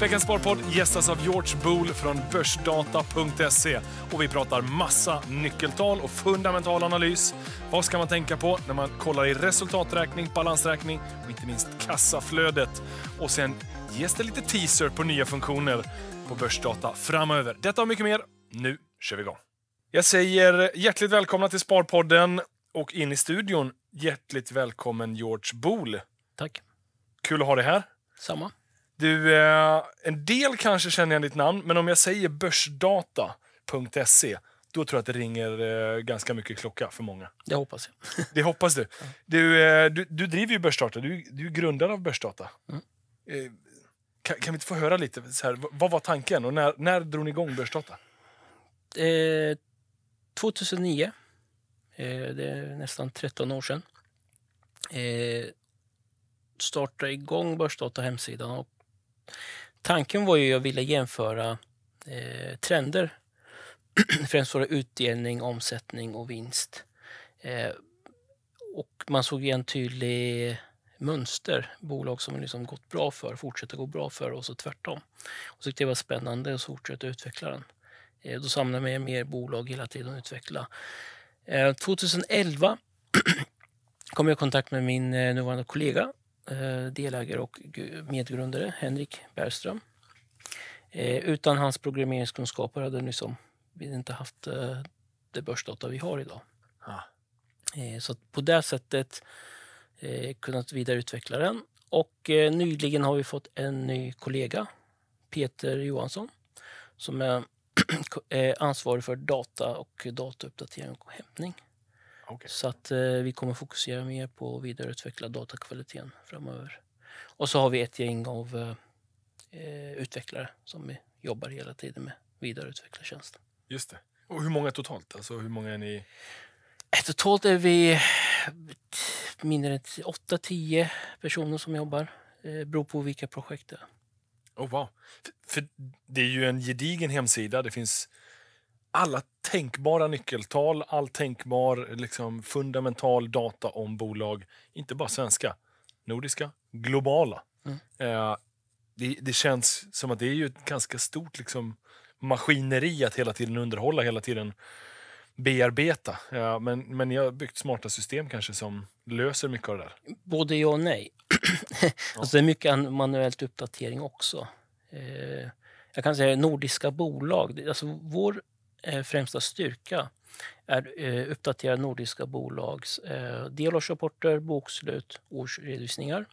Veckans Sparpodd gästas av George Bool från Börsdata.se. Och vi pratar massa nyckeltal och fundamental analys. Vad ska man tänka på när man kollar i resultaträkning, balansräkning och inte minst kassaflödet? Och sen ges det lite teaser på nya funktioner på Börsdata framöver. Detta och mycket mer. Nu kör vi igång. Jag säger hjärtligt välkomna till Sparpodden och in i studion. Hjärtligt välkommen George Bool. Tack. Kul att ha dig här. Samma. Du, eh, en del kanske känner igen ditt namn, men om jag säger börsdata.se då tror jag att det ringer eh, ganska mycket klocka för många. Det hoppas jag. det hoppas du. Du, eh, du, du driver ju Börsdata, du, du är grundare av Börsdata. Mm. Kan, kan, vi inte få höra lite? Så här, vad var tanken och när, när drog ni igång Börsdata? Eh, 2009. Eh, det är nästan 13 år sedan. Eh, startade igång Börsdata hemsidan och Tanken var ju att jag ville jämföra eh, trender, främst våra utdelning, omsättning och vinst. Eh, och man såg en tydlig mönster, bolag som liksom gått bra för, fortsätter gå bra för och så tvärtom. Och så tyckte det var spännande att fortsätta utveckla den. Eh, då samlade jag mer bolag hela tiden och utveckla. 2011 eh, kom jag i kontakt med min eh, nuvarande kollega Eh, delägare och medgrundare Henrik Bergström. Eh, utan hans programmeringskunskaper hade liksom, vi inte haft eh, det börsdata vi har idag. Ah. Så på det sättet kunnat vidareutveckla den. Och nyligen har vi fått en ny kollega, Peter Johansson, som är ansvarig för data och datauppdatering och hämtning. Okay. Så att eh, vi kommer fokusera mer på att vidareutveckla datakvaliteten framöver. Och så har vi ett gäng av eh, eh, utvecklare som vi jobbar hela tiden med vidareutveckla tjänsten. Just det. Och hur många totalt? Alltså, hur många är ni? Eh, totalt är vi mindre än 8-10 personer som jobbar. Det eh, beror på vilka projekt det är. Oh, wow. För, för det är ju en gedigen hemsida. Det finns alla tänkbara nyckeltal, all tänkbar liksom, fundamental data om bolag. Inte bara svenska, nordiska, globala. Mm. Eh, det, det, känns som att det är ju ett ganska stort liksom, maskineri att hela tiden underhålla, hela tiden bearbeta. Ja, eh, men, men ni har byggt smarta system kanske som löser mycket av det där? Både ja och nej. ja. Alltså, det är mycket manuellt uppdatering också. Eh, jag kan säga nordiska bolag. Alltså vår Eh, främsta styrka är eh, uppdaterade nordiska bolags eh, delårsrapporter, bokslut, och årsredovisningar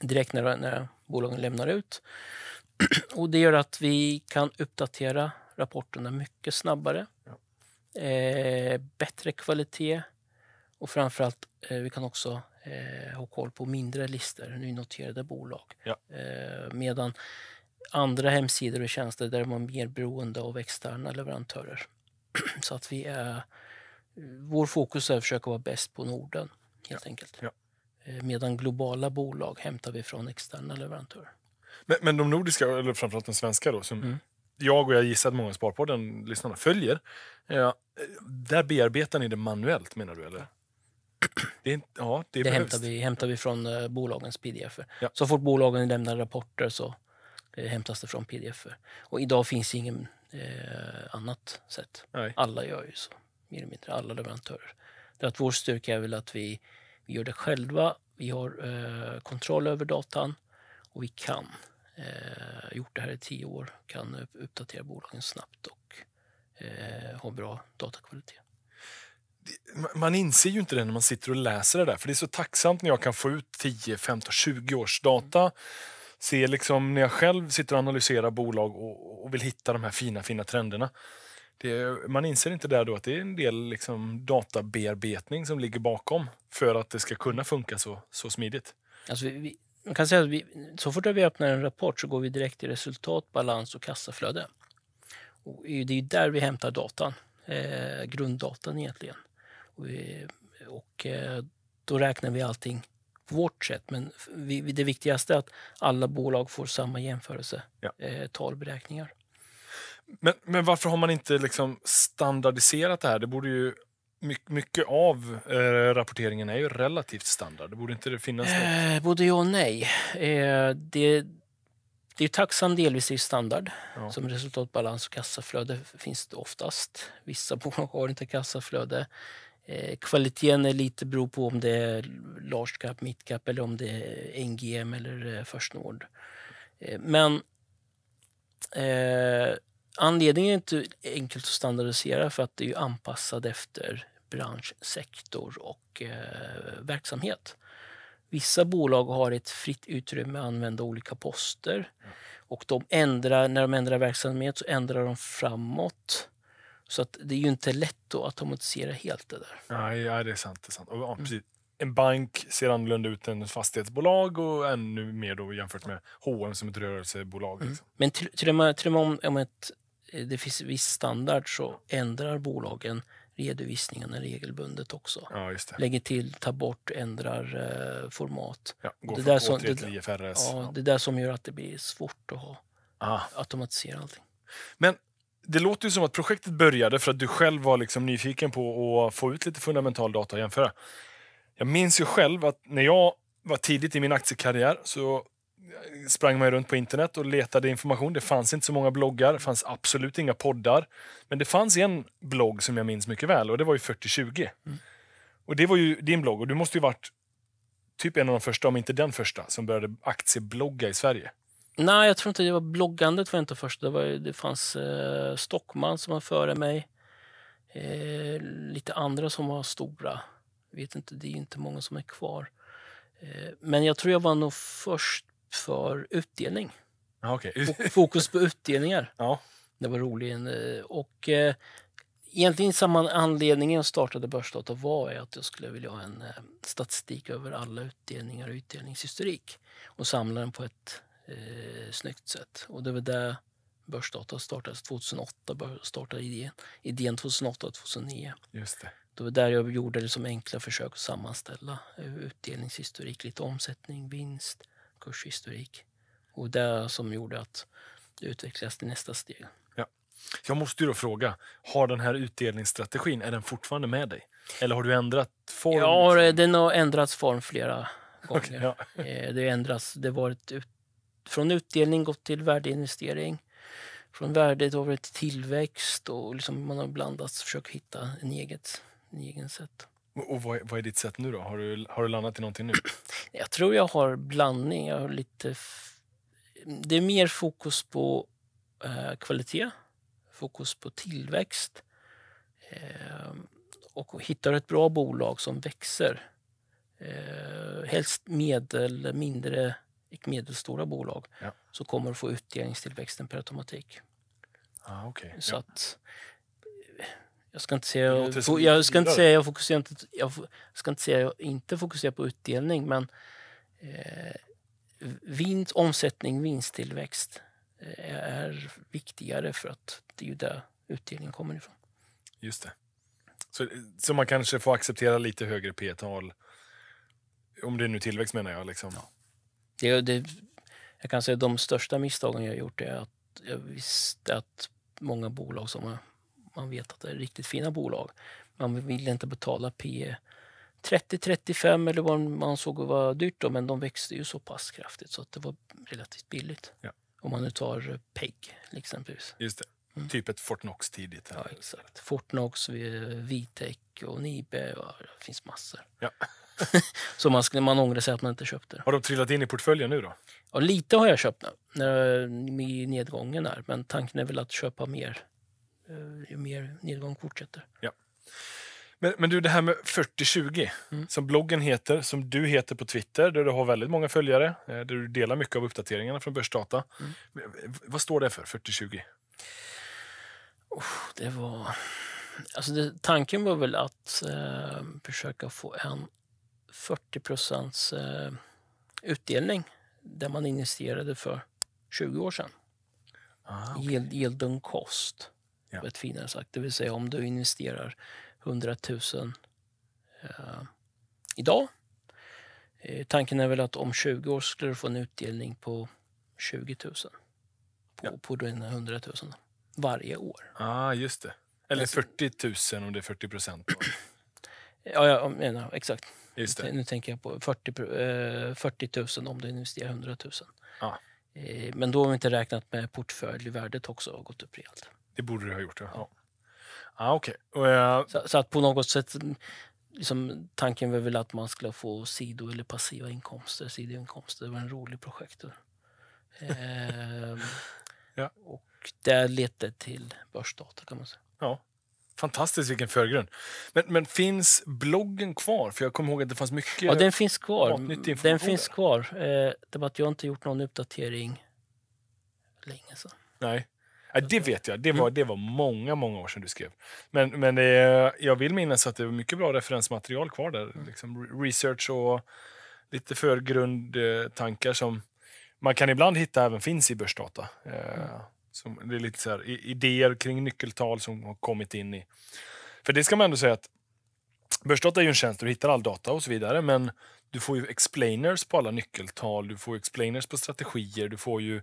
direkt när, när bolagen lämnar ut. Och Det gör att vi kan uppdatera rapporterna mycket snabbare. Ja. Eh, bättre kvalitet och framförallt eh, vi kan också eh, ha koll på mindre listor, nynoterade bolag. Ja. Eh, medan andra hemsidor och tjänster där man är mer beroende av externa leverantörer. Så att vi är, vår fokus är att försöka vara bäst på Norden helt ja. enkelt. Ja. Eh, medan globala bolag hämtar vi från externa leverantörer. Men, men de nordiska, eller framförallt den svenska då, som mm. jag och jag gissar att många Sparpodden lyssnarna följer. Eh, där bearbetar ni det manuellt menar du? Eller? Ja. Det, ja, det, det hämtar, vi, hämtar vi från eh, bolagens pdf. Så fort bolagen lämnar rapporter så Eh, hämtas det från pdf. er Och idag finns inget eh, annat sätt. Nej. Alla gör ju så, mer eller mindre. Alla leverantörer. Det att vår styrka är väl att vi, vi gör det själva, vi har eh, kontroll över datan och vi kan, eh, gjort det här i tio år, kan uppdatera bolagen snabbt och eh, ha bra datakvalitet man inser ju inte det när man sitter och läser det där, för det är så tacksamt när jag kan få ut 10, 15, 20 års data ser liksom när jag själv sitter och analyserar bolag och, och vill hitta de här fina, fina trenderna. Det, man inser inte där då att det är en del liksom databearbetning som ligger bakom för att det ska kunna funka så, så smidigt. Alltså vi, vi, man kan säga att vi, så fort vi öppnar en rapport så går vi direkt till resultat, balans och kassaflöde. Och det är där vi hämtar datan, eh, grunddatan egentligen. Och, vi, och eh, då räknar vi allting på vårt sätt. Men vi, det viktigaste är att alla bolag får samma jämförelsetalberäkningar. Ja. Eh, men, men varför har man inte liksom standardiserat det här? Det borde ju mycket av eh, rapporteringen är ju relativt standard. Det borde inte det finnas något? Eh, både ja och nej. Eh, det, det är taxan delvis är standard. Ja. Som resultatbalans och kassaflöde finns det oftast. Vissa bolag har inte kassaflöde. Eh, kvaliteten är lite beror på om det är large cap, mid cap eller om det är NGM eller eh, First Nord. Eh, men eh, anledningen är inte enkelt att standardisera för att det är anpassat efter bransch, sektor och verksamhet. Vissa bolag har ett fritt utrymme att använda olika poster. Och de ändrar, när de ändrar verksamhet så ändrar de framåt. Så att det är ju inte lätt då att automatisera helt det där. Nej, ja, det är sant. Det är sant. Och, ja, mm. precis. En bank ser annorlunda ut än ett fastighetsbolag och ännu mer då jämfört med H&M som ett rörelsebolag. Mm. Liksom. Men till, och med, till och med om, om ett, eh, det finns viss standard så ändrar bolagen redovisningarna regelbundet också. Ja, Lägger till, tar bort, ändrar eh, format. Ja, går det, där som, det, ja, ja, det där som gör att det blir svårt att ha, ah. automatisera allting. Men det låter ju som att projektet började för att du själv var liksom nyfiken på att få ut lite fundamental data att jämföra. Jag minns ju själv att när jag var tidigt i min aktiekarriär så sprang man runt på internet och letade information. Det fanns inte så många bloggar, det fanns absolut inga poddar. Men det fanns en blogg som jag minns mycket väl och det var ju 4020. Mm. Och det var ju din blogg och du måste ju varit typ en av de första, om inte den första, som började aktieblogga i Sverige. Nej, jag tror inte det var bloggandet var inte först. Det, var, det fanns eh, Stockman som var före mig. Eh, lite andra som var stora. Vet inte, det är inte många som är kvar. Eh, men jag tror jag var nog först för utdelning. okay. Fokus på utdelningar. Ja. Det var roligt. Eh, och eh, egentligen samma anledningen jag startade Börsdata var att jag skulle vilja ha en eh, statistik över alla utdelningar och utdelningshistorik och samla den på ett eh, snyggt sätt. Och det var där Börsdata startades 2008, startade idén, idén 2008-2009. Just det. Det var där jag gjorde det enkla försök att sammanställa eh, utdelningshistorik, lite omsättning, vinst, kurshistorik. Och det som gjorde att det utvecklades till nästa steg. Ja. Jag måste ju då fråga, har den här utdelningsstrategin, är den fortfarande med dig? Eller har du ändrat form? Ja, den har ändrats form flera gånger. Okay, ja. Eh, det ändras, det var ett från utdelning gått till värdeinvestering. Från värde då varit tillväxt och liksom man har blandat och försökt hitta en eget, en egen sätt. Och vad är, vad är ditt sätt nu då? Har du, har du landat i någonting nu? Jag tror jag har blandning. Jag har lite... Det är mer fokus på eh, kvalitet, fokus på tillväxt eh, och hittar ett bra bolag som växer. Eh, helst medel, mindre och medelstora bolag ja. så kommer du få utdelningstillväxten per automatik. Ah, okay. Så ja. att... Eh, jag ska inte säga... Jag, jag ska inte säga jag, fokuserar inte, jag ska inte säga jag inte fokuserar på utdelning, men eh, vinst, omsättning, vinsttillväxt eh, är viktigare för att det är ju där utdelningen kommer ifrån. Just det. Så, så man kanske får acceptera lite högre P-tal, om det är nu tillväxt menar jag. Liksom. Ja. Det, det, jag kan säga att de största misstagen jag gjort är att jag visste att många bolag som man, man vet att det är riktigt fina bolag, man ville inte betala P 30, 35 eller vad man såg var dyrt då, men de växte ju så pass kraftigt så att det var relativt billigt. Ja. Om man nu tar PEG exempelvis. Just det. Mm. Typ ett Fortnox tidigt. Här. Ja, exakt. Fortnox, eh, Vitec och Nibe. Och det finns massor. Ja. så man, man ångrar sig att man inte köpte. Har de trillat in i portföljen nu då? Ja, lite har jag köpt nu, i nedgången där. Men tanken är väl att köpa mer eh, ju mer nedgång fortsätter. Ja. Men, men du, det här med 40-20 mm. som bloggen heter, som du heter på Twitter där du har väldigt många följare, eh, där du delar mycket av uppdateringarna från Börsdata. Mm. Vad står det för, 40-20? Oh, det var... Alltså det, tanken var väl att eh, försöka få en 40 procents eh, utdelning där man investerade för 20 år sedan. Ah, okay. Yield, yield on cost, ja. ett finare sagt. Det vill säga om du investerar 100 000 eh, idag. Eh, tanken är väl att om 20 år skulle du få en utdelning på 20 000 på, ja. på dina 100 000 varje år. Ah, just det. Eller 40 alltså- 000 om det är 40 procent. ja, jag menar exakt. Nu tänker jag på 40, 40 000 om du investerar 100 000. Ja. Eh, men då har vi inte räknat med portföljvärdet också har gått upp rejält. Det borde du ha gjort, ja. ja. Ah, okay. Jag... Så, så, att på något sätt, liksom, tanken var väl att man skulle få sido eller passiva inkomster, sidoinkomster. Det var en rolig projekt. ehm, ja. Och det ledde till börsdata kan man säga. Ja. Fantastiskt vilken förgrund. Men, men, finns bloggen kvar? För jag kommer ihåg att det fanns mycket Ja, den finns kvar. Den finns kvar. Eh, det var att jag inte gjort någon uppdatering länge sedan. Nej. Ja, det vet jag. Det mm. var, det var många, många år sedan du skrev. Men, men det, eh, jag vill minnas att det var mycket bra referensmaterial kvar där. Mm. Liksom research och lite förgrundtankar som man kan ibland hitta även finns i börsdata. Eh, mm. Som, det är lite så här, idéer kring nyckeltal som har kommit in i... För det ska man ändå säga att Börsdata är ju en tjänst där du hittar all data och så vidare, men du får ju explainers på alla nyckeltal, du får explainers på strategier, du får ju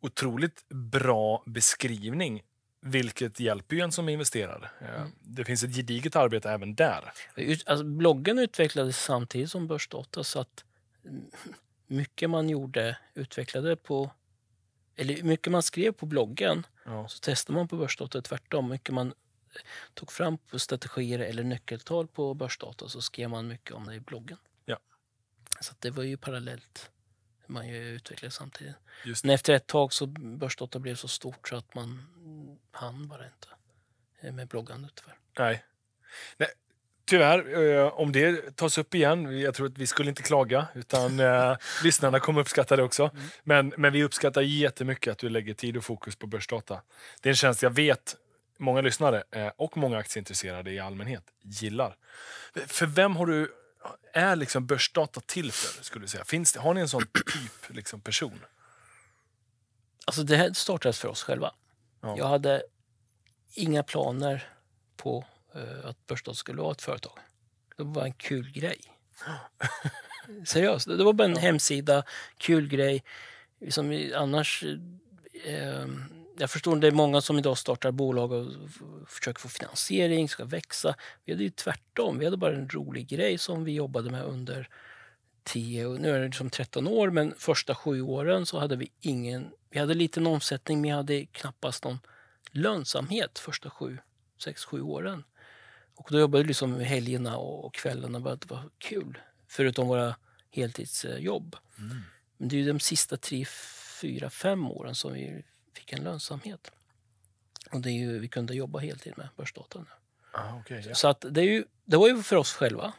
otroligt bra beskrivning vilket hjälper ju en som investerare. Eh, mm. Det finns ett gediget arbete även där. Alltså, bloggen utvecklades samtidigt som Börsdata så att mycket man gjorde utvecklade på eller hur mycket man skrev på bloggen ja. så testade man på börsdata tvärtom. mycket man eh, tog fram på strategier eller nyckeltal på börsdata så skrev man mycket om det i bloggen. Ja. Så det var ju parallellt hur man utvecklades samtidigt. Just. Men efter ett tag så börsdata blev så stort så att man hann bara inte eh, med bloggandet tyvärr. Nej. Nej tyvärr, eh, om det tas upp igen, jag tror att vi skulle inte klaga, utan eh, lyssnarna kommer uppskatta det också. Mm. Men, men vi uppskattar jättemycket att du lägger tid och fokus på börsdata. Det är en tjänst jag vet många lyssnare eh, och många aktieintresserade i allmänhet gillar. För vem har du, är liksom börsdata till för? Skulle du säga? Finns det, har ni en sån typ liksom, person? Alltså det här startades för oss själva. Ja. Jag hade inga planer på Eh, att Börsdal skulle vara ett företag. Det var bara en kul grej. Seriöst, det var bara en hemsida, kul grej. Som liksom annars... Eh, jag förstår, det är många som idag startar bolag och försöker få finansiering, ska växa. Vi hade ju tvärtom, vi hade bara en rolig grej som vi jobbade med under 10, nu är det liksom 13 år, men första sju åren så hade vi ingen, vi hade liten omsättning men vi hade knappast någon lönsamhet första sju, sex, sju åren. Och då jobbade vi liksom helgerna och kvällarna det var kul. Förutom våra heltidsjobb. Mm. Men det är de sista tre, fyra, fem åren som vi fick en lönsamhet. Och det är ju, vi kunde jobba heltid med Börsdata Ah, okay, ja. Så att det, är ju, det var ju för oss själva.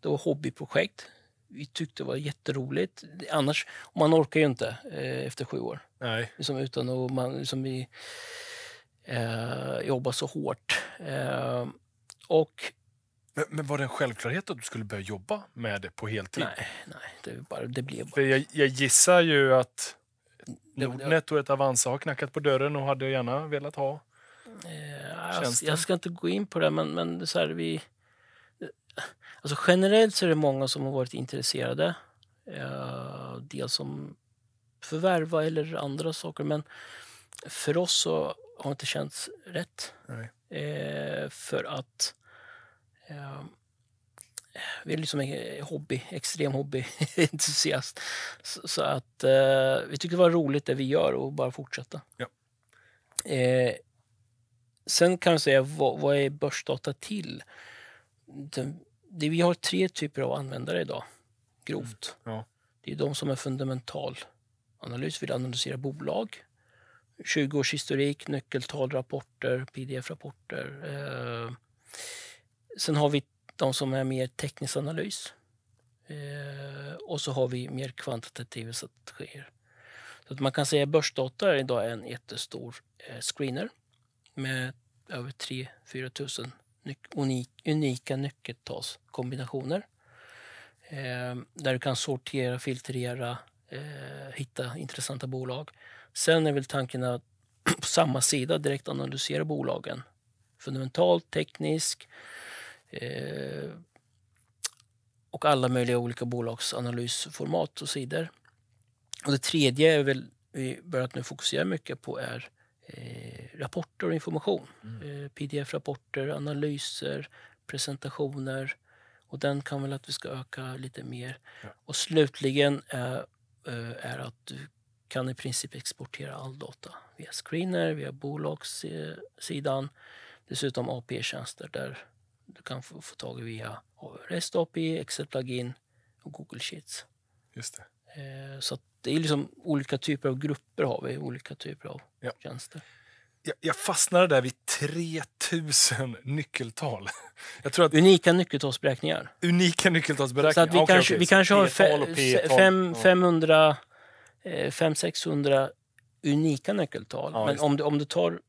Det var hobbyprojekt. Vi tyckte det var jätteroligt. Annars, man orkar ju inte eh, efter sju år. Nej. Liksom utan att man, liksom vi eh, jobbar så hårt. Eh, och men, men, var det en självklarhet att du skulle börja jobba med det på heltid? Nej, nej det, bara, det blev bara... För jag, jag gissar ju att Nordnet och ett Avanza har knackat på dörren och hade gärna velat ha eh, jag, ska inte gå in på det, men, men så här, vi... Alltså generellt så är det många som har varit intresserade. Eh, dels som förvärva eller andra saker, men för oss så har inte känts rätt. Eh, för att eh, vi är liksom en hobby, extrem hobbyentusiast. Så, så, att eh, vi tyckte det var roligt det vi gör och bara fortsätta. Ja. Eh, sen kan jag säga, vad, vad är börsdata till? Det, det, vi har tre typer av användare idag, grovt. Mm. Ja. Det är de som är fundamental analys, vill analysera bolag 20 års historik, nyckeltal, pdf-rapporter. Eh, sen har vi de som är mer teknisk analys. Eh, och så har vi mer kvantitativa strategier. Så att man kan säga att börsdata idag en jättestor eh, screener med över 3-4 tusen unik, unika nyckeltalskombinationer. Eh, där du kan sortera, filtrera, eh, hitta intressanta bolag. Sen är väl tanken att på samma sida direkt analysera bolagen. Fundamentalt, tekniskt eh, och alla möjliga olika bolagsanalysformat och sidor. Och det tredje är väl vi börjat nu fokusera mycket på är eh, rapporter och information. Mm. Eh, Pdf-rapporter, analyser, presentationer. Och den kan väl att vi ska öka lite mer. Ja. Och slutligen är, eh, är att kan i princip exportera all data via screener, via bolagssidan. Dessutom API-tjänster där du kan få, få tag i via REST API, Excel plugin och Google Sheets. Just det. Eh, så det är liksom olika typer av grupper har vi, olika typer av ja. tjänster. Jag, jag fastnade där vid 3000 nyckeltal. Jag tror att... Unika nyckeltalsberäkningar. Unika nyckeltalsberäkningar. Så vi, okay, kanske, okay. vi kanske har 500 500-600 eh, unika nyckeltal. Ja, Men om du, om du tar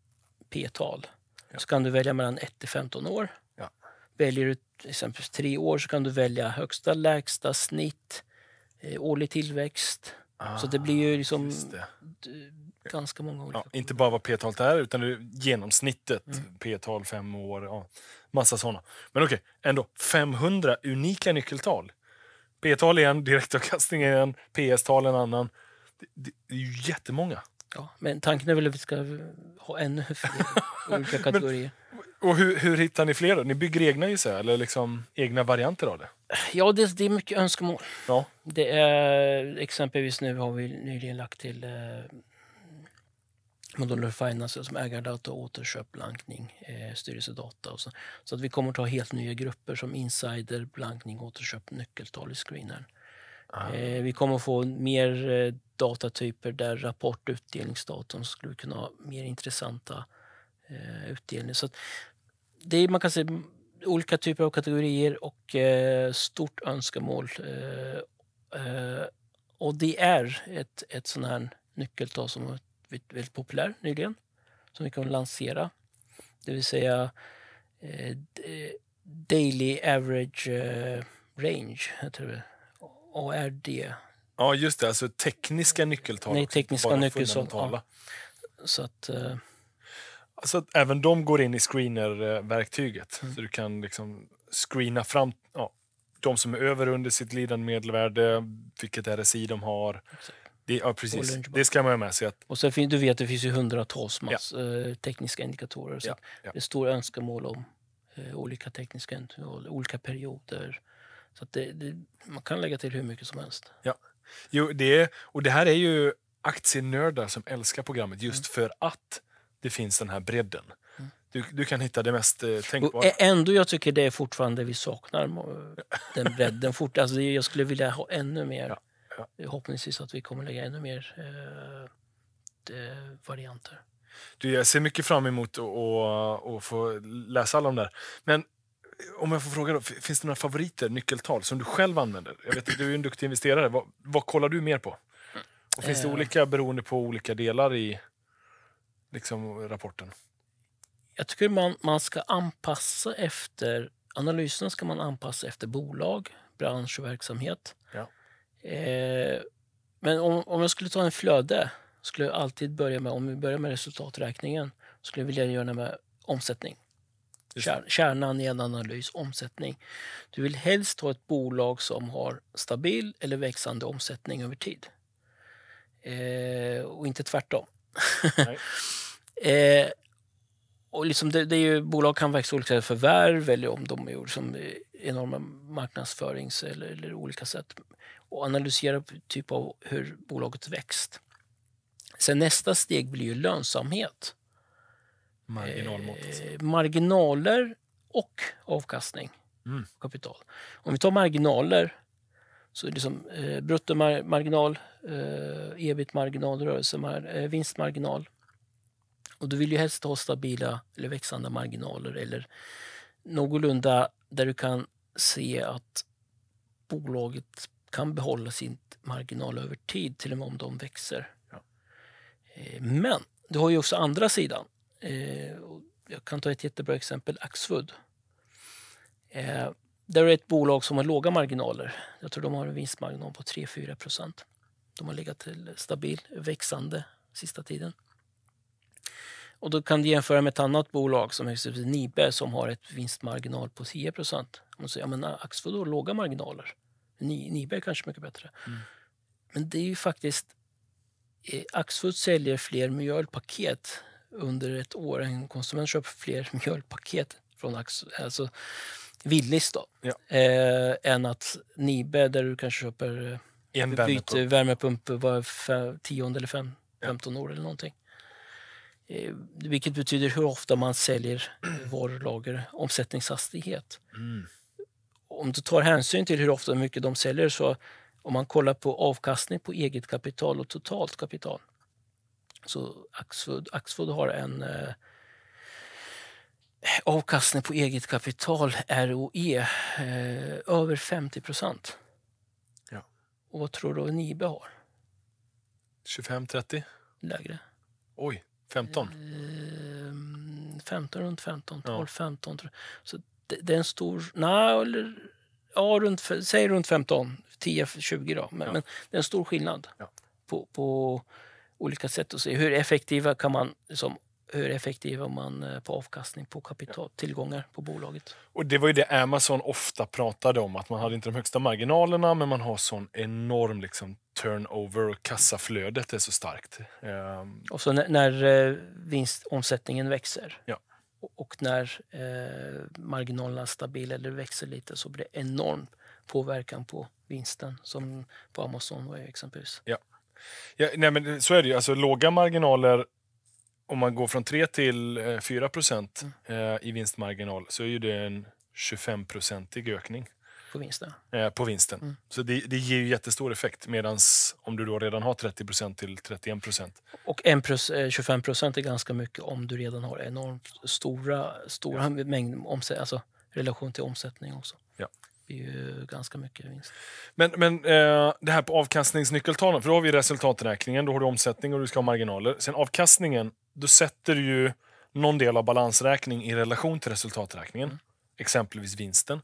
p-tal ja. så kan du välja mellan 1 till 15 år. Ja. Väljer du exempelvis 3 år så kan du välja högsta, lägsta, snitt, eh, årlig tillväxt. Ah, så det blir ju ah, liksom ganska många olika. inte bara vad p-talet är, utan det är genomsnittet. Mm. P-tal, fem år, ja, massa sådana. Men okej, okay, ändå. 500 unika nyckeltal. P-tal är en, direktavkastning är en, PS-tal en annan. Det, det, är ju jättemånga. Ja, men tanken är väl att vi ska ha ännu fler olika kategorier. Men, och hur, hur hittar ni fler då? Ni bygger egna gissar eller liksom egna varianter av det? Ja, det, det är mycket önskemål. Ja. Det är, exempelvis nu har vi nyligen lagt till eh, Modular Finance som ägardata, återköp, blankning, eh, styrelsedata och så. Så att vi kommer att ha helt nya grupper som insider, blankning, återköp, nyckeltal i screenern. Ah. Vi kommer att få mer eh, datatyper där rapportutdelningsdatum skulle kunna ha mer intressanta eh, utdelningar. Så det är, man kan säga olika typer av kategorier och eh, stort önskemål. Eh, eh, och det är ett, ett sån här nyckeltal som var väldigt, väldigt populär nyligen, som vi kommer lansera. Det vill säga Daily Average Range, jag tror jag ARD. Ja, just det. Alltså tekniska nyckeltal. Nej, tekniska nyckeltal. Ja. Så att... Eh. Alltså att även de går in i screenerverktyget. Mm. Så du kan liksom screena fram ja, de som är över under sitt lidande medelvärde, vilket RSI de har. Det, ja, precis. Det ska man ha med sig. Att... Och sen, du vet, det finns ju hundratals mass, ja. Eh, tekniska indikatorer. Så ja. Ja. Det är stora önskemål om eh, olika tekniska olika perioder, så det, det, man kan lägga till hur mycket som helst. Ja. Jo, det, och det här är ju aktienördar som älskar programmet just mm. för att det finns den här bredden. Mm. Du, du, kan hitta det mest eh, tänkbara. ändå jag tycker det är fortfarande vi saknar den bredden. Fort, alltså jag skulle vilja ha ännu mer. Ja, ja. Hoppningsvis att vi kommer lägga ännu mer eh, eh, varianter. Du, jag ser mycket fram emot att få läsa alla de där. Men om jag får fråga, då, finns det några favoriter, nyckeltal, som du själv använder? Jag vet att du är en duktig investerare. Vad, vad kollar du mer på? Och finns det eh. olika beroende på olika delar i liksom, rapporten? Jag tycker man, man ska anpassa efter... Analysen ska man anpassa efter bolag, bransch och verksamhet. Ja. Eh, men om, om jag skulle ta en flöde, skulle jag alltid börja med, om vi börjar med resultaträkningen, skulle jag vilja göra det med omsättning kärnan i en analys, omsättning. Du vill helst ha ett bolag som har stabil eller växande omsättning över tid. Eh, och inte tvärtom. eh, och liksom det, det, är ju, bolag kan växa olika förvärv eller om de gjort som eh, enorma marknadsförings eller, eller, olika sätt. Och analysera typ av hur bolaget växt. Sen nästa steg blir ju lönsamhet. Marginalmått. Eh, marginaler och avkastning mm. kapital. Om vi tar marginaler så är det som eh, bruttomarginal, eh, ebit-marginal, rörelsemar, eh, vinstmarginal. Och du vill ju helst ha stabila eller växande marginaler eller någorlunda där du kan se att bolaget kan behålla sin marginal över tid, till och med om de växer. Ja. Eh, men du har ju också andra sidan Eh, jag kan ta ett jättebra exempel, Axfood. Eh, där är ett bolag som har låga marginaler. Jag tror de har en vinstmarginal på 3-4 procent. De har legat till stabil, växande sista tiden. Och då kan du jämföra med ett annat bolag som exempelvis Nibe som har ett vinstmarginal på 10 procent. Man säger, ja men Axfood har låga marginaler. Nibe är kanske mycket bättre. Mm. Men det är ju faktiskt eh, Axfood säljer fler mjölpaket under ett år. En konsument köper fler mjölkpaket från alltså Willys då, ja. eh, än att Nibe där du kanske köper eh, en värmepump. byter värmepump var tionde eller fem, ja. 15 år eller någonting. Eh, vilket betyder hur ofta man säljer varulager, omsättningshastighet. Mm. Om du tar hänsyn till hur ofta mycket de säljer så om man kollar på avkastning på eget kapital och totalt kapital så Axfood, Axfood har en eh, avkastning på eget kapital, ROE, eh, över 50 procent. Ja. Och vad tror du att Nibe har? 25-30? Lägre. Oj, 15? Eh, 15, runt 15. 12, ja. 15. Så det, det, är en stor... Nej, eller... Ja, runt, säg runt 15. 10-20 då. Men, ja. men, det är en stor skillnad. Ja. på, på olika sätt att se hur effektiva kan man liksom, hur effektiv är man eh, på avkastning på kapital, tillgångar på bolaget? Och Det var ju det Amazon ofta pratade om, att man hade inte de högsta marginalerna men man har sån enorm liksom, turnover och kassaflödet är så starkt. Ehm. Och så när, när eh, vinstomsättningen växer ja. och när eh, marginalerna är stabila eller växer lite så blir det enorm påverkan på vinsten som på Amazon var exempelvis. Ja. Ja, nej men så är det ju. Alltså, låga marginaler, om man går från 3 till 4 eh, procent mm. eh, i vinstmarginal så är ju det en 25-procentig ökning. På vinsten? Eh, på vinsten. Mm. Så det, det ger ju jättestor effekt. Medan om du då redan har 30 till 31 procent. Och 1, 25 eh, procent är ganska mycket om du redan har enormt stora, stora ja. mängd alltså relation till omsättning också. Ja tappar ju ganska mycket vinst. Men, men eh, det här på avkastningsnyckeltalen, för då har vi resultaträkningen, då har du omsättning och du ska ha marginaler. Sen avkastningen, då sätter du ju någon del av balansräkning i relation till resultaträkningen, mm. exempelvis vinsten.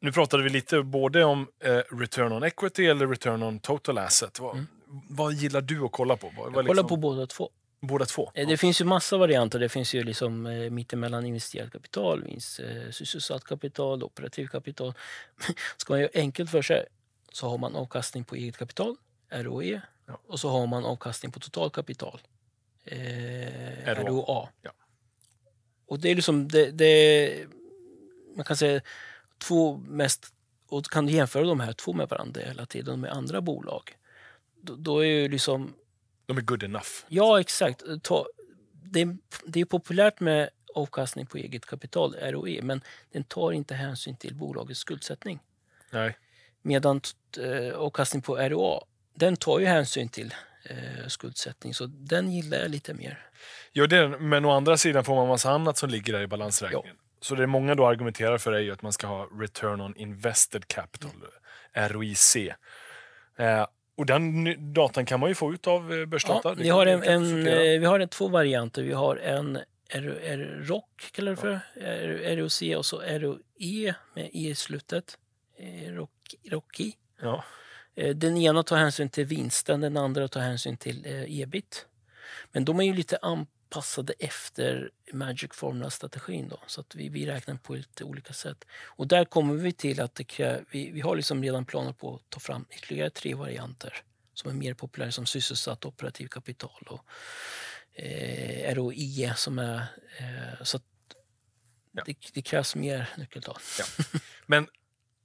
Nu pratade vi lite både om eh, return on equity eller return on total asset. Vad, mm. vad gillar du att kolla på? Vad, Jag kollar liksom... på båda två. Båda två? Eh, det ja. finns ju massa varianter. Det finns ju liksom eh, mittemellan investerat kapital, vinst, eh, sysselsatt kapital, operativt kapital. Ska man göra enkelt för sig så har man avkastning på eget kapital, ROE, ja. och så har man avkastning på totalkapital, eh, ROA. ROA. Ja. Och det är liksom det, det, man kan säga två mest, och kan du jämföra de här två med varandra hela tiden med andra bolag, då, då är ju liksom de är good enough. Ja, exakt. Ta, det, det är populärt med avkastning på eget kapital, ROE, men den tar inte hänsyn till bolagets skuldsättning. Nej. Medan eh, avkastning på ROA, den tar ju hänsyn till eh, skuldsättning, så den gillar jag lite mer. Jo, det, men å andra sidan får man massa annat som ligger där i balansräkningen. Ja. Så det många då argumenterar för är ju att man ska ha return on invested capital, mm. ROIC. E eh, och den datan kan man ju få ut av eh, börsdata. Ja, eh, vi, har en, en vi har en, två varianter. Vi har en ROC, kallar för. Ja. ROC och så ROE med E i slutet. Eh, ROCI. Ja. Den ena tar hänsyn till vinsten, den andra tar hänsyn till ebit. Men de är ju lite passade efter Magic Formula-strategin. så att vi, vi räknar på lite olika sätt. Och där kommer vi till att krä, vi, vi har liksom redan planer på att ta fram ytterligare tre varianter som är mer populära som sysselsatt operativt kapital och eh, ROI som är... Eh, så att ja. det, det, krävs mer nyckeltal. Ja. Men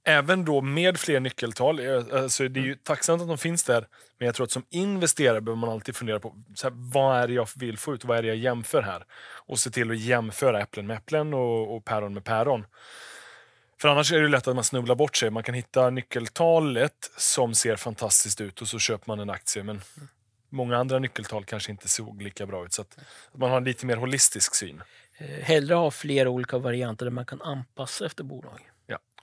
även då med fler nyckeltal, eh, alltså det är ju mm. tacksamt att de finns där, men jag tror att som investerare behöver man alltid fundera på så här, vad är det jag vill få ut, vad är det jag jämför här? Och se till att jämföra äpplen med äpplen och, och päron med päron. För annars är det lätt att man snubblar bort sig. Man kan hitta nyckeltalet som ser fantastiskt ut och så köper man en aktie. Men många andra nyckeltal kanske inte såg lika bra ut. Så att man har en lite mer holistisk syn. Eh, hellre ha flera olika varianter där man kan anpassa efter bolaget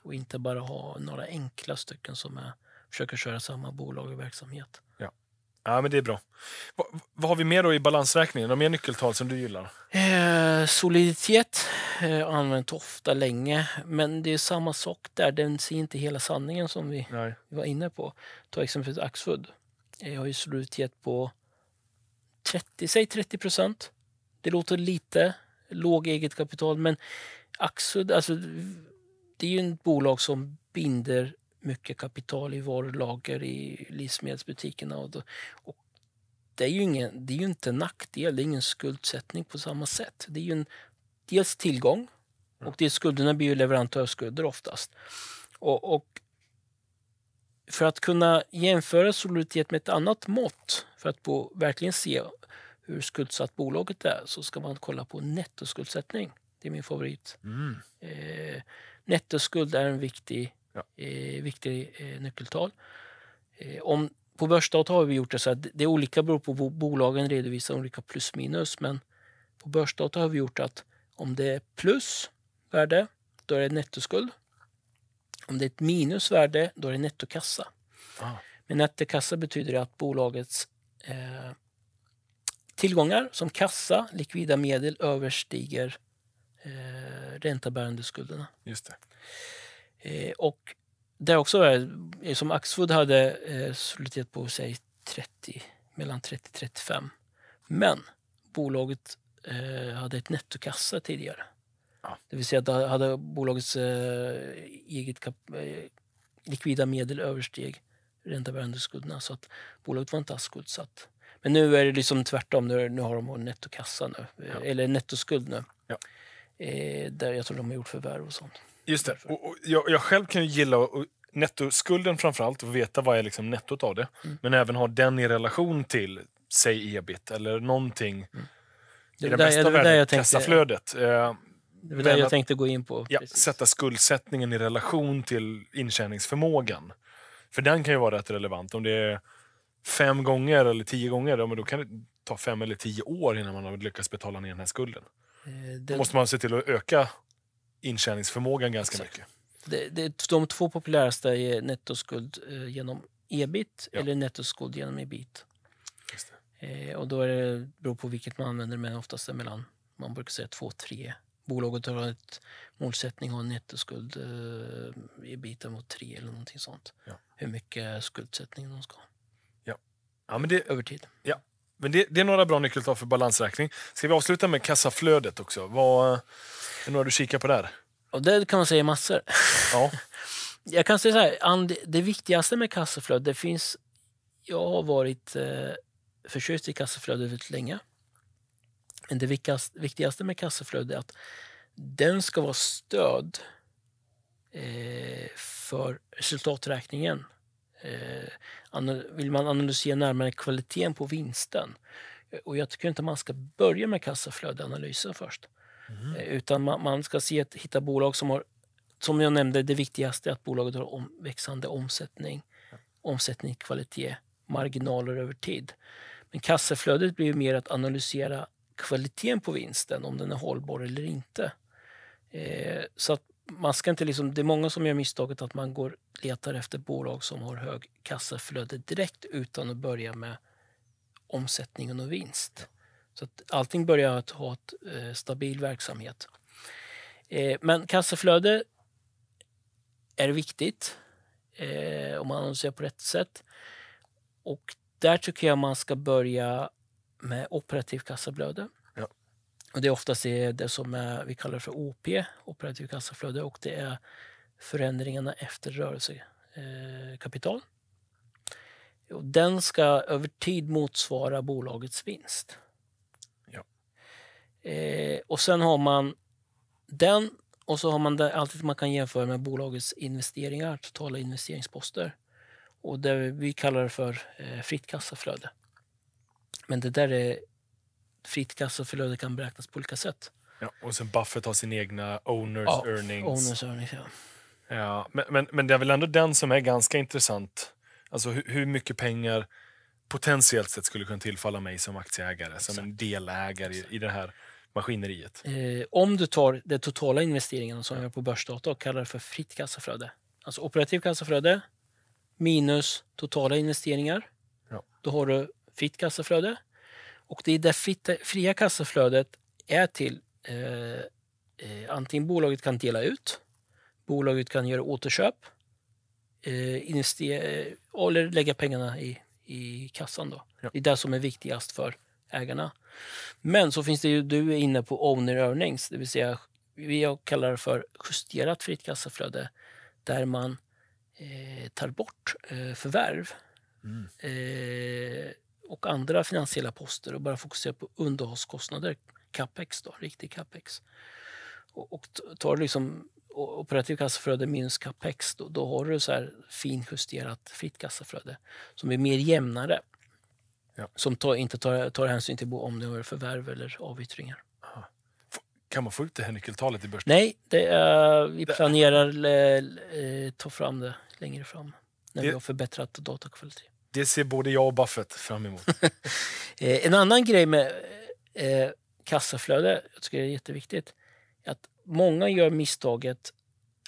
och inte bara ha några enkla stycken som är, försöker köra samma bolag och verksamhet. Ja. Ja, men det är bra. Va, vad har vi mer då i balansräkningen? Några mer nyckeltal som du gillar? Eh, soliditet eh, använt ofta länge, men det är samma sak där. Den ser inte hela sanningen som vi Nej. var inne på. Ta exempelvis Axfood. Eh, jag har ju soliditet på 30, säg 30 procent. Det låter lite, låg eget kapital, men Axfood, alltså det är ju ett bolag som binder mycket kapital i varulager i livsmedelsbutikerna. Och, då, och det, är ju ingen, det är ju inte en nackdel, det är ingen skuldsättning på samma sätt. Det är ju en, dels tillgång och det skulderna blir ju leverantörsskulder oftast. Och, och, för att kunna jämföra soliditet med ett annat mått för att på, verkligen se hur skuldsatt bolaget är så ska man kolla på nettoskuldsättning. Det är min favorit. Mm. Eh, nettoskuld är en viktig, ja. eh, viktig eh, nyckeltal. Eh, om, på börsdata har vi gjort det så att det är olika beroende på bolagen redovisar olika plus minus. Men på börsdata har vi gjort att om det är plus värde, då är det nettoskuld. Om det är ett minus värde, då är det nettokassa. Ah. Men nettokassa betyder att bolagets eh, tillgångar som kassa, likvida medel överstiger eh, räntabärande skulderna. Just det. Eh, och det är också eh, som Axfood hade eh, soliditet på sig 30, mellan 30 35. Men bolaget eh, hade ett nettokassa tidigare. Ja. Det vill säga att hade bolagets eh, eget kap, eh, likvida medel översteg räntabärande skulderna så att bolaget var inte alls skuldsatt. Men nu är det liksom tvärtom. Nu, nu har de nettokassa nu, ja. eller nettoskuld nu. Ja eh, där jag tror de har gjort förvärv och sånt. Just det. Och, och jag, jag, själv kan ju gilla och, nettoskulden framförallt och veta vad är liksom nettot av det. Mm. Men även ha den i relation till, säg ebit eller någonting. Mm. Det var där, där, jag tänkte, kassaflödet. Eh, det var det jag tänkte gå in på. Ja, sätta skuldsättningen i relation till intjäningsförmågan. För den kan ju vara rätt relevant. Om det är fem gånger eller tio gånger, då kan det ta fem eller tio år innan man har lyckats betala ner den här skulden. Eh, då måste man se till att öka intjäningsförmågan ganska exakt. mycket. Det, det, de två populäraste är nettoskuld eh, genom ebit ja. eller nettoskuld genom ebit. Eh, och då är det, beror på vilket man använder, men oftast är mellan, man brukar säga 2-3. Bolaget har ett målsättning och en nettoskuld eh, ebit mot 3 eller någonting sånt. Ja. Hur mycket skuldsättning de ska ha. Ja. ja det, Över tid. Ja, men det, det, är några bra nyckeltal för balansräkning. Ska vi avsluta med kassaflödet också? Vad är det några du kikar på där? Och det kan man säga massor. Ja. Jag kan säga så här, det viktigaste med kassaflödet, det finns... Jag har varit eh, förtjust i kassaflödet väldigt länge. Men det viktigaste med kassaflödet är att den ska vara stöd eh, för resultaträkningen Eh, vill man analysera närmare kvaliteten på vinsten. Eh, och jag tycker inte man ska börja med kassaflödeanalysen först. Mm. Eh, utan man, man ska se, hitta bolag som har, som jag nämnde, det viktigaste är att bolaget har om, växande omsättning, omsättning, kvalitet, marginaler över tid. Men kassaflödet blir mer att analysera kvaliteten på vinsten, om den är hållbar eller inte. Eh, så att man ska inte liksom, det är många som gör misstaget att man går, letar efter bolag som har hög kassaflöde direkt utan att börja med omsättningen och vinst. Så att allting börjar att ha ett eh, stabil verksamhet. Eh, men kassaflöde är viktigt eh, om man analyserar på rätt sätt. Och där tycker jag man ska börja med operativt kassaflöde. Och det är oftast det som är, vi kallar för OP, operativt kassaflöde, och det är förändringarna efter rörelsekapital. Eh, och den ska över tid motsvara bolagets vinst. Ja. Eh, och sen har man den och så har man det, alltid man kan jämföra med bolagets investeringar, totala investeringsposter. Och det vi kallar det för eh, fritt kassaflöde. Men det där är fritt kassaflöde kan beräknas på olika sätt. Ja, och sen Buffett har sin egna owners ja, earnings. Owners earnings ja. Ja, men, men, men, det är väl ändå den som är ganska intressant. Alltså hur, hur mycket pengar potentiellt sett skulle kunna tillfalla mig som aktieägare, Exakt. som en delägare i, i det här maskineriet. Eh, om du tar de totala investeringen, som ja. på börsdata och kallar det för fritt kassaflöde. Alltså operativt kassaflöde minus totala investeringar. Ja. Då har du fritt kassaflöde och det är det fria kassaflödet är till eh, eh, antingen bolaget kan dela ut, bolaget kan göra återköp eh, eh, eller lägga pengarna i, i kassan. Då. Ja. Det är det som är viktigast för ägarna. Men så finns det ju, du är inne på owner earnings, det vill säga vi kallar det för justerat fritt kassaflöde där man eh, tar bort eh, förvärv. Mm. Eh, och andra finansiella poster och bara fokusera på underhållskostnader, capex, då, riktig capex. Och, och tar liksom operativt kassaflöde minus capex, då, då har du så här finjusterat fritt kassaflöde som är mer jämnare. Ja. Som tar, inte tar, tar hänsyn till om du har förvärv eller avyttringar. Kan man få ut det här nyckeltalet i börsen? Nej, är, vi planerar det... Eh, ta fram det längre fram när det... vi har förbättrat datakvalitet. Det ser både jag och Buffett fram emot. Eh, en annan grej med eh, kassaflöde, jag tycker det är jätteviktigt, är att många gör misstaget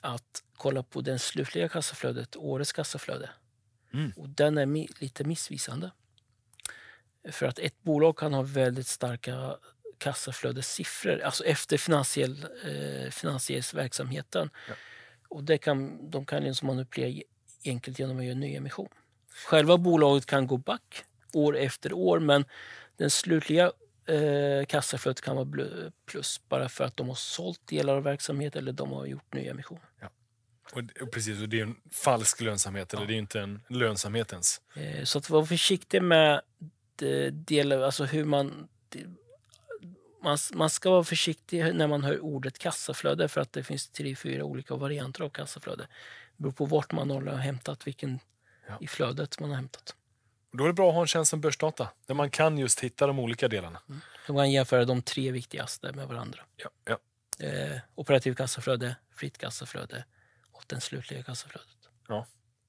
att kolla på det slutliga kassaflödet, årets kassaflöde. Mm. Och den är mi lite missvisande. För att ett bolag kan ha väldigt starka kassaflödessiffror, alltså efter finansiell, eh, finansieringsverksamheten. Ja. Och det kan, de kan liksom manipulera enkelt genom att göra nyemission. Själva bolaget kan gå back år efter år men den slutliga eh, kassaflödet kan vara plus bara för att de har sålt delar av verksamheten eller de har gjort nya emissioner. Ja. Och, precis, och det är en falsk lönsamhet, eller det är inte en lönsamhet ens. Eh, så att vara försiktig med delar, alltså hur man, det, man... Man ska vara försiktig när man hör ordet kassaflöde för att det finns tre, fyra olika varianter av kassaflöde. Det beror på vart man har hämtat vilken i flödet man har hämtat. Då är det bra att ha en tjänst som börsdata, där man kan just hitta de olika delarna. Mm. Då kan jämföra de tre viktigaste med varandra. Ja, ja. Eh, operativt kassaflöde, fritt kassaflöde och den slutliga kassaflödet. Ja.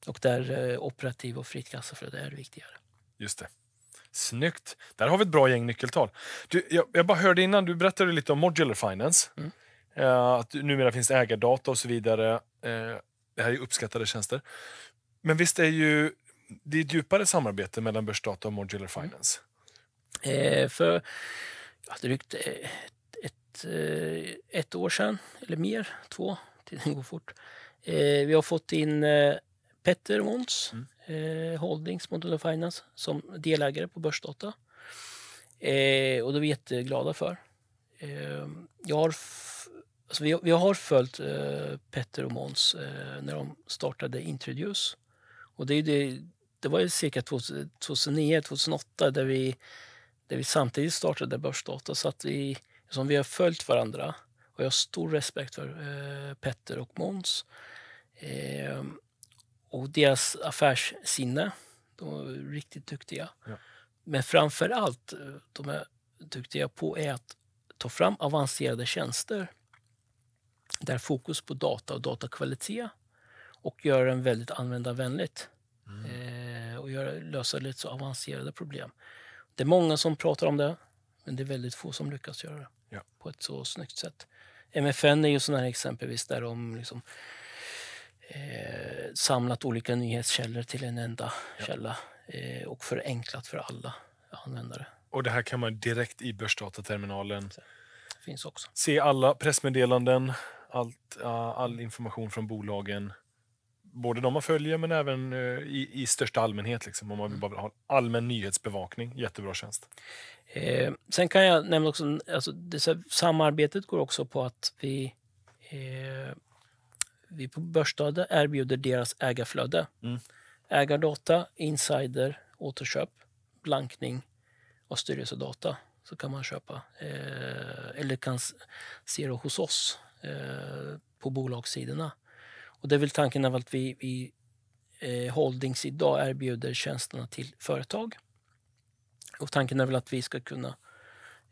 Och där eh, operativ och fritt kassaflöde är viktigare. Just det. Snyggt! Där har vi ett bra gäng nyckeltal. Du, jag, jag bara hörde innan, du berättade lite om Modular Finance. Mm. Eh, att numera finns ägardata och så vidare. Eh, det här är uppskattade tjänster. Men visst är ju, det är ett djupare samarbete mellan Börsdata och Modular mm. Finance? Eh, för ja, drygt eh, ett, ett, eh, ett år sedan, eller mer, två, tiden går fort. Eh, vi har fått in eh, Petter Måns mm. eh, Holdings, Modular Finance, som delägare på Börsdata. Eh, och det är vi jätteglada för. jag har alltså vi, vi, har följt Petter och Måns när de startade Introduce och det, det, det var ju cirka 2009, 2008 där vi, där vi samtidigt startade Börsdata. Så att vi, som vi har följt varandra och jag har stor respekt för eh, Petter och Måns eh, och deras affärssinne. De är riktigt duktiga. Ja. Men framför allt, eh, de är duktiga på är att ta fram avancerade tjänster där fokus på data och datakvalitet och göra den väldigt användarvänligt. Mm. Eh, och göra, lösa lite så avancerade problem. Det är många som pratar om det, men det är väldigt få som lyckas göra det ja. på ett så snyggt sätt. MFN är ju sån här exempelvis där de liksom, eh, samlat olika nyhetskällor till en enda ja. källa eh, och förenklat för alla användare. Och det här kan man direkt i börsdataterminalen se alla pressmeddelanden, allt, ah, all information från bolagen både de man följer men även eh, i, i största allmänhet. Liksom, om man vill mm. bara ha allmän nyhetsbevakning. Jättebra tjänst. Eh, sen kan jag nämna också, alltså, det, samarbetet går också på att vi, eh, vi på Börsdata erbjuder deras ägarflöde. Mm. Ägardata, insider, återköp, blankning och styrelsedata. Så kan man köpa, eh, eller kan se det hos oss eh, på bolagssidorna. Och det är väl tanken av att vi, vi eh, Holdings idag erbjuder tjänsterna till företag. Och tanken är väl att vi ska kunna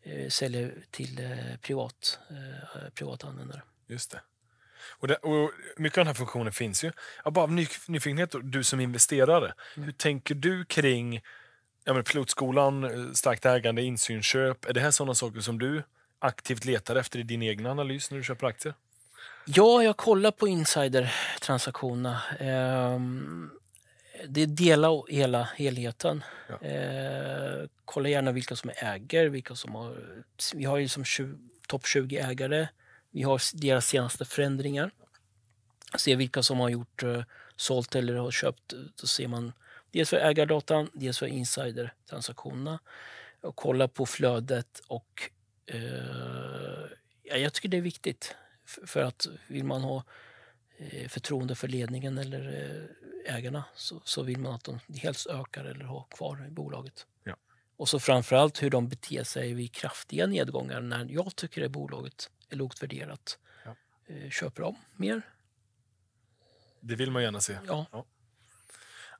eh, sälja till eh, privat, eh, privata användare. Just det. Och, det, och mycket av den här funktionen finns ju. Ja, bara av ny, nyfikenhet, du som investerare, mm. hur tänker du kring ja, men pilotskolan, eh, starkt ägande, insynsköp? Är det här sådana saker som du aktivt letar efter i din egen analys när du köper aktier? Ja, jag kollar på insidertransaktionerna. Eh, det är dela hela helheten. Ja. Eh, kolla gärna vilka som äger. Vilka som har, vi har ju som topp 20 ägare. Vi har deras senaste förändringar. Se vilka som har gjort eh, sålt eller har köpt. Då ser man dels för ägardatan, dels för insidertransaktionerna. Och kolla på flödet och eh, jag tycker det är viktigt. För att vill man ha eh, förtroende för ledningen eller eh, ägarna så, vill man att de helst ökar eller har kvar i bolaget. Ja. Och så framförallt hur de beter sig vid kraftiga nedgångar när jag tycker att bolaget är lågt värderat. Ja. Eh, köper de mer? Det vill man gärna se. Ja. ja.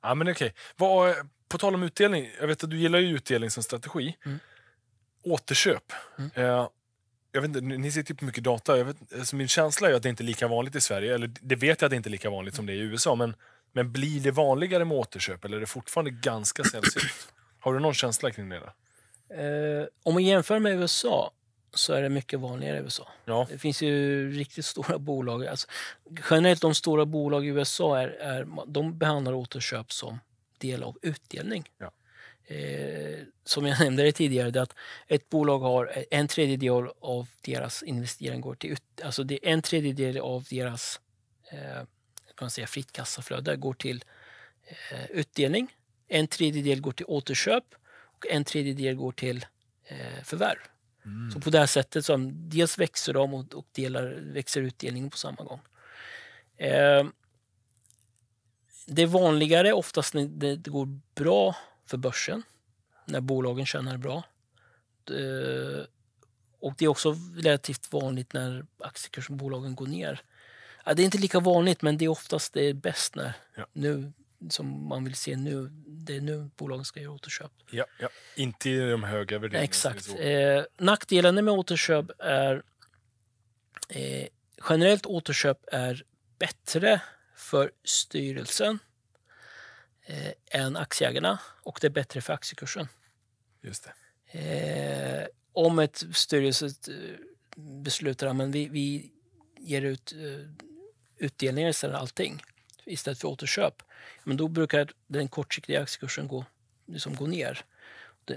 ja men okej. Vad, på tal om utdelning, jag vet att du gillar ju utdelning som strategi. Mm. Återköp. Mm. Eh, jag vet inte, ni ser typ mycket data. Jag vet, alltså min känsla är att det inte är lika vanligt i Sverige. Eller det vet jag att det inte är lika vanligt som det är i USA. Men, men blir det vanligare med återköp eller är det fortfarande ganska sällsynt? Har du någon känsla kring det? Eh, om man jämför med USA så är det mycket vanligare i USA. Ja. Det finns ju riktigt stora bolag. Alltså, generellt de stora bolag i USA är, är, de behandlar återköp som del av utdelning. Ja. Eh, som jag nämnde tidigare, det att ett bolag har en tredjedel av deras investering går till alltså det en tredjedel av deras eh, kan säga fritt kassaflöde går till eh, utdelning, en tredjedel går till återköp och en tredjedel går till eh, förvärv. Mm. Så på det här sättet så dels växer de och, och delar, växer utdelningen på samma gång. Eh, det är vanligare oftast när det, det går bra för börsen när bolagen tjänar bra. Och Det är också relativt vanligt när aktiekursen bolagen går ner. Det är inte lika vanligt, men det är oftast det är bäst när ja. nu som man vill se nu. Det är nu bolagen ska göra återköp. Ja, ja. Inte i de höga värderingarna. Exakt. Eh, nackdelen med återköp är... Eh, generellt återköp är bättre för styrelsen Eh, än aktieägarna och det är bättre för aktiekursen. Just eh, om ett styrelse eh, beslutar att vi, vi ger ut eh, utdelningar istället för allting istället för återköp, men då brukar den kortsiktiga aktiekursen gå, liksom gå ner.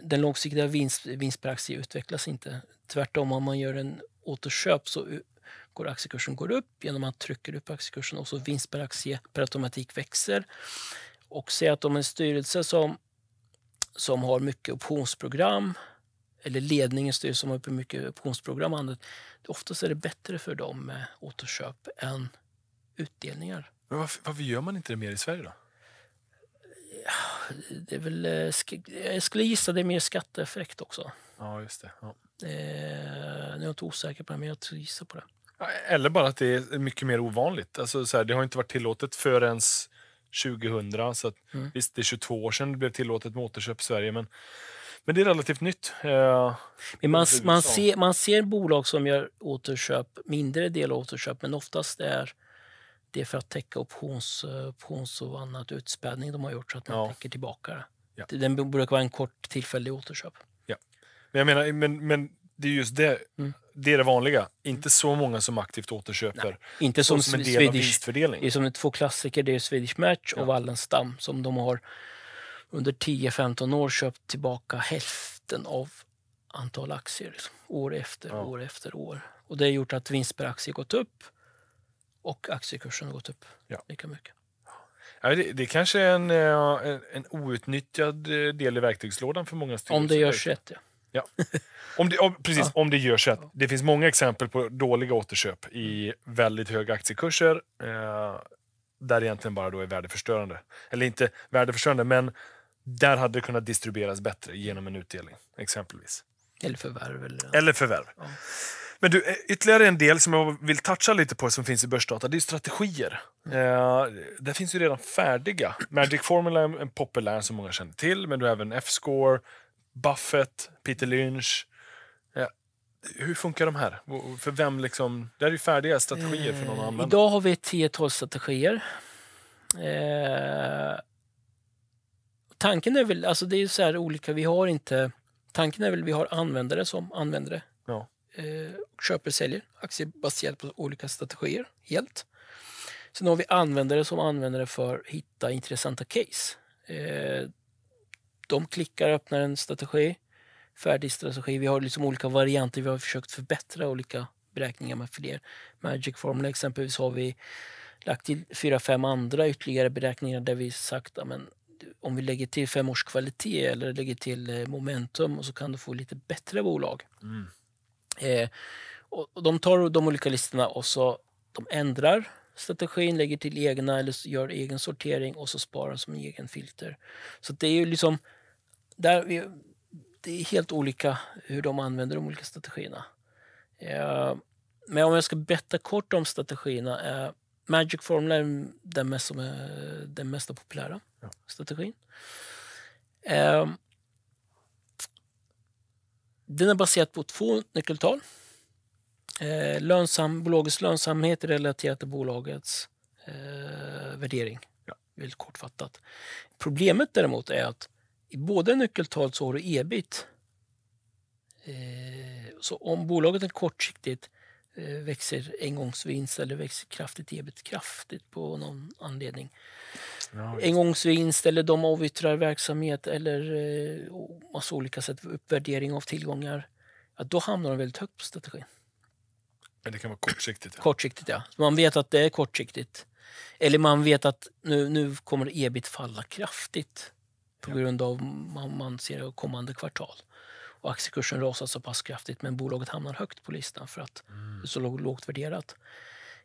Den långsiktiga vinst, vinst per aktie utvecklas inte. Tvärtom, om man gör en återköp så går aktiekursen går upp genom att man trycker upp aktiekursen och så vinst per aktie per automatik växer och säg att om en styrelse som, som har mycket optionsprogram eller ledningen styrelse som har mycket optionsprogram och oftast är det bättre för dem med återköp än utdelningar. Men varför, varför gör man inte det mer i Sverige då? Ja, det är väl, eh, jag skulle gissa att det är mer skatteeffekt också. Ja, just det. Ja. Eh, nu är jag inte osäker på det, men jag gissar på det. Eller bara att det är mycket mer ovanligt. Alltså, så här, det har inte varit tillåtet förrän 2000. Så att, mm. Visst, det är 22 år sedan det blev tillåtet med återköp i Sverige, men, men det är relativt nytt. Eh, men man, man, ser, man ser bolag som gör återköp, mindre del av återköp, men oftast är det för att täcka options, eh, options och annat utspädning de har gjort så att man ja. täcker tillbaka det. Ja. Den borde vara en kort tillfällig återköp. Ja. Men jag menar, men, men det är just det. Mm. Det är det vanliga. Inte så många som aktivt återköper. Nej, inte som, som en del Swedish, av vinstfördelning. Det är som två klassiker. Det är Swedish Match och ja. Wallenstam som de har under 10-15 år köpt tillbaka hälften av antal aktier. Liksom. År efter ja. år efter år. Och det har gjort att vinst per aktie gått upp och aktiekursen har gått upp ja. lika mycket. Ja, det, det kanske är en, eh, en, en outnyttjad eh, del i verktygslådan för många styrelser. Om det görs rätt, ja. Ja. Om det, om, precis, ja. om det görs rätt. Det finns många exempel på dåliga återköp i väldigt höga aktiekurser eh, där egentligen bara då är värdeförstörande. Eller inte värdeförstörande, men där hade det kunnat distribueras bättre genom en utdelning, exempelvis. Eller förvärv. Eller, eller förvärv. Ja. Men du, eh, ytterligare en del som jag vill toucha lite på som finns i börsdata, det är strategier. Mm. Eh, där finns ju redan färdiga. Magic Formula är en populär som många känner till, men du har även F-score, Buffett, Peter Lynch. Ja. Hur funkar de här? För vem liksom, det är ju färdiga strategier för någon att eh, använda. Idag har vi 10-12 strategier. Eh, tanken är väl, alltså det är så här olika, vi har inte... Tanken är väl vi har användare som användare. Ja. Eh, köper och säljer aktier baserat på olika strategier helt. Sen har vi användare som använder det för att hitta intressanta case. Eh, de klickar, och öppnar en strategi, färdig strategi. Vi har liksom olika varianter. Vi har försökt förbättra olika beräkningar med fler. Magic Formula exempelvis har vi lagt till fyra, fem andra ytterligare beräkningar där vi sagt att om vi lägger till fem års kvalitet eller lägger till eh, momentum så kan du få lite bättre bolag. Mm. Eh, och de tar de olika listorna och så de ändrar strategin, lägger till egna eller gör egen sortering och så sparar som en egen filter. Så det är ju liksom... Där vi, det är helt olika hur de använder de olika strategierna. Eh, men om jag ska berätta kort om strategierna. Eh, Magic Formula är den mest, som är den mest populära ja. strategin. Eh, den är baserad på två nyckeltal eh, lönsam, bolagets lönsamhet relaterat till bolagets eh, värdering. Ja. Väldigt kortfattat. Problemet däremot är att i båda har du ebit eh, så om bolaget är kortsiktigt eh, växer engångsvinst eller växer kraftigt ebit kraftigt på någon anledning. Ja, Engångsvinst eller de avyttrar verksamhet eller eh, massa olika sätt uppvärdering av tillgångar. Ja, då hamnar de väldigt högt på strategin. Men det kan vara kortsiktigt. Ja. Kortsiktigt, ja. Man vet att det är kortsiktigt. Eller man vet att nu, nu kommer ebit falla kraftigt på ja. grund av man, man ser kommande kvartal. Och aktiekursen rasar så pass kraftigt men bolaget hamnar högt på listan för att mm. det är så lågt värderat.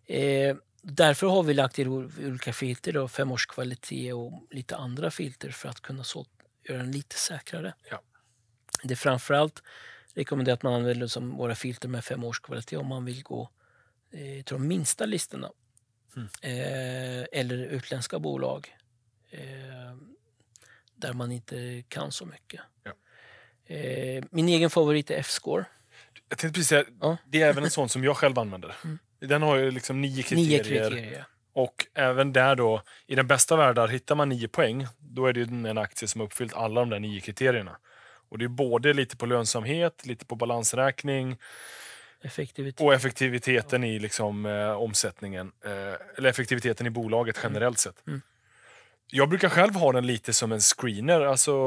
Eh, därför har vi lagt i olika filter, då, femårskvalitet och lite andra filter för att kunna så, göra den lite säkrare. Ja. Det är framförallt rekommenderar att man använder som våra filter med fem års kvalitet om man vill gå eh, till de minsta listorna. Mm. Eh, eller utländska bolag eh, där man inte kan så mycket. Ja. Eh, min egen favorit är F-score. Jag tänkte precis säga, ja. det är även en sån som jag själv använder. Mm. Den har ju liksom nio kriterier. Nio kriterier. Och även där då, i den bästa världen hittar man nio poäng, då är det en aktie som har uppfyllt alla de där nio kriterierna. Och det är både lite på lönsamhet, lite på balansräkning Effektivitet. och effektiviteten i liksom, eh, omsättningen. Eh, eller effektiviteten i bolaget mm. generellt sett. Mm. Jag brukar själv ha den lite som en screener. Alltså,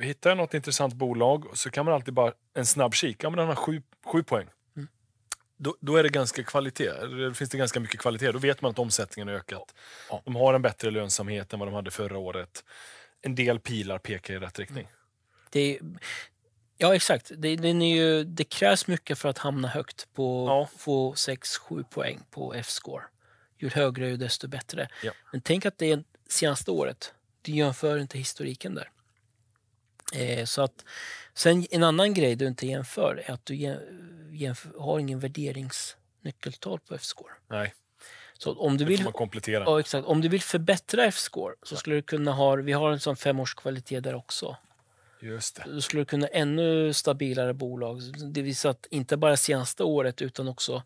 hittar jag något intressant bolag så kan man alltid bara en snabb kik. Ja, men den har sju, sju poäng. Mm. Då, då, är det ganska kvalitet. finns det ganska mycket kvalitet. Då vet man att omsättningen har ökat. Ja. De har en bättre lönsamhet än vad de hade förra året. En del pilar pekar i rätt riktning. Mm. Det, ja, exakt. Det, den är ju, det krävs mycket för att hamna högt på ja. få 6-7 poäng på F-score. Ju högre, desto bättre. Ja. Men tänk att det är senaste året. Du jämför inte historiken där. Eh, så att, sen en annan grej du inte jämför är att du jämför, har ingen värderingsnyckeltal på F-score. Nej. Så om du vill, komplettera. Ja, exakt. Om du vill förbättra F-score så skulle du kunna ha, vi har en sån femårskvalitet där också. Just det. Du skulle kunna ännu stabilare bolag. Det visar att inte bara senaste året utan också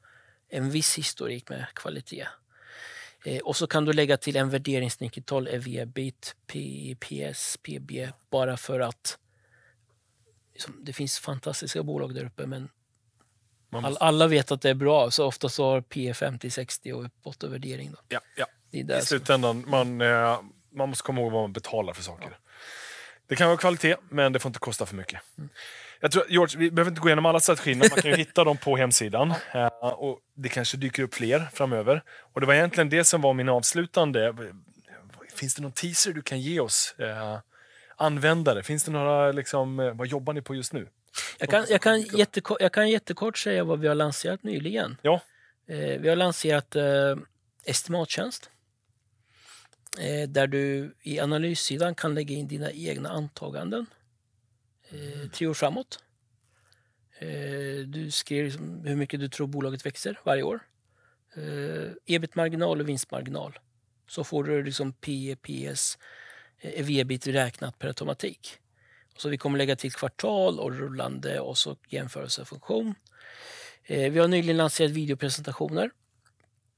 en viss historik med kvalitet. Eh, och så kan du lägga till en värderingsnyckeltal, EV-bit, PEPS, PB, bara för att liksom, det finns fantastiska bolag där uppe men måste... all, alla vet att det är bra så ofta så har P 50, 60 och uppåt värdering. Då. Ja, ja. I slutändan, som... man, eh, man måste komma ihåg vad man betalar för saker. Ja. Det kan vara kvalitet, men det får inte kosta för mycket. Jag tror, George, vi behöver inte gå igenom alla strategierna, man kan hitta dem på hemsidan. Eh, och Det kanske dyker upp fler framöver. Och Det var egentligen det som var min avslutande... Finns det någon teaser du kan ge oss eh, användare? Finns det några, liksom, eh, vad jobbar ni på just nu? Jag kan, jag, kan jättekort, jag kan jättekort säga vad vi har lanserat nyligen. Ja. vi har lanserat eh, estimattjänst. Eh, där du i analyssidan kan lägga in dina egna antaganden eh, mm. tre år framåt. Eh, du skrev liksom hur mycket du tror bolaget växer varje år. Ebit-marginal och vinstmarginal. Så får du liksom PE, PS, EV-bit räknat per automatik. Så vi kommer lägga till kvartal och rullande och så jämförelsefunktion. Vi har nyligen lanserat videopresentationer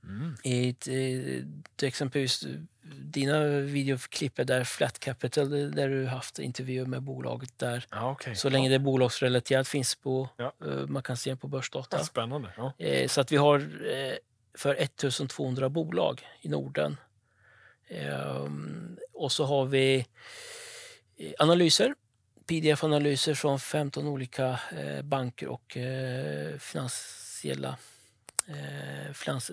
Mm. I, eh, till exempelvis eh, dina videoklipp där Flat Capital, eh, där du haft intervjuer med bolaget där. Ja, okay. Så länge det är bolagsrelaterat finns på, ja. man kan se på börsdata. Ja, spännande. Så att vi har för 1200 bolag i Norden. Ehm, och så har vi analyser, pdf-analyser från 15 olika banker och finansiella finans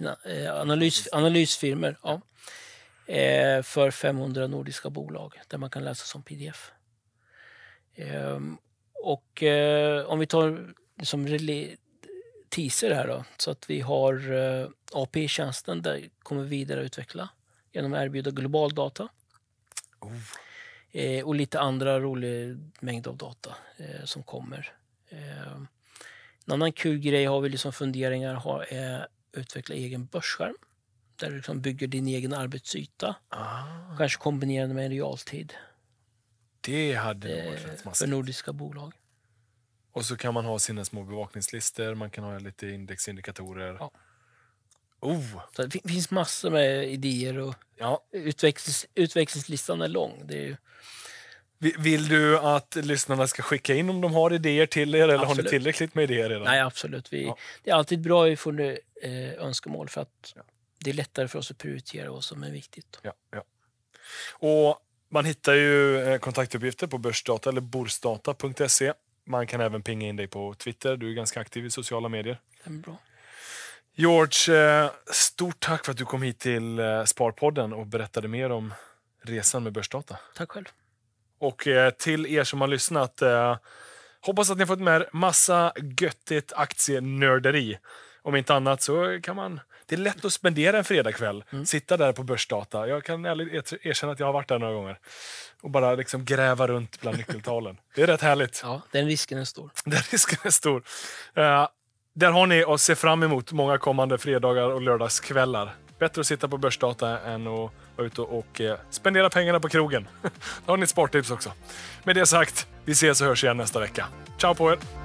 Eh, analys, analysfirmer. Ja. Eh, för 500 nordiska bolag där man kan läsa som pdf. Ehm, och eh, om vi tar liksom teaser här då, så att vi har api tjänsten där kommer vi vidareutveckla genom att erbjuda global data. Oh. och lite andra roliga mängder av data som kommer. Ehm, en annan kul grej har vi liksom funderingar har, är utveckla egen börsskärm där du liksom bygger din egen arbetsyta. Ah. Kanske kombinerande med en realtid. Det hade varit massivt. Eh, för nordiska bolag. Och så kan man ha sina små bevakningslistor, man kan ha lite indexindikatorer. Ja. Oh. Så det finns massor med idéer och ja. utväxlings, utväxlingslistan är lång. Det är vill du att lyssnarna ska skicka in om de har idéer till er eller absolut. har ni tillräckligt med idéer redan? Nej, absolut. Vi, ja. Det är alltid bra att få eh, önskemål för att ja. det är lättare för oss att prioritera vad som är viktigt. Ja, ja. Och man hittar ju eh, kontaktuppgifter på börsdata eller borsdata.se. Man kan även pinga in dig på Twitter. Du är ganska aktiv i sociala medier. Det är bra. George, eh, stort tack för att du kom hit till eh, Sparpodden och berättade mer om resan med Börsdata. Tack själv. Och eh, till er som har lyssnat, eh, hoppas att ni har fått med er massa göttigt aktienörderi. Om inte annat så kan man... Det är lätt att spendera en fredagkväll, mm. sitta där på Börsdata. Jag kan erkänna att jag har varit där några gånger. Och bara liksom gräva runt bland nyckeltalen. det är rätt härligt. Ja, den risken är stor. Den risken är stor. Uh, där har ni att se fram emot många kommande fredagar och lördagskvällar. Bättre att sitta på Börsdata än att vara ute och eh, spendera pengarna på krogen. Då har ni ett spartips också. Med det sagt, vi ses och hörs igen nästa vecka. Ciao på er!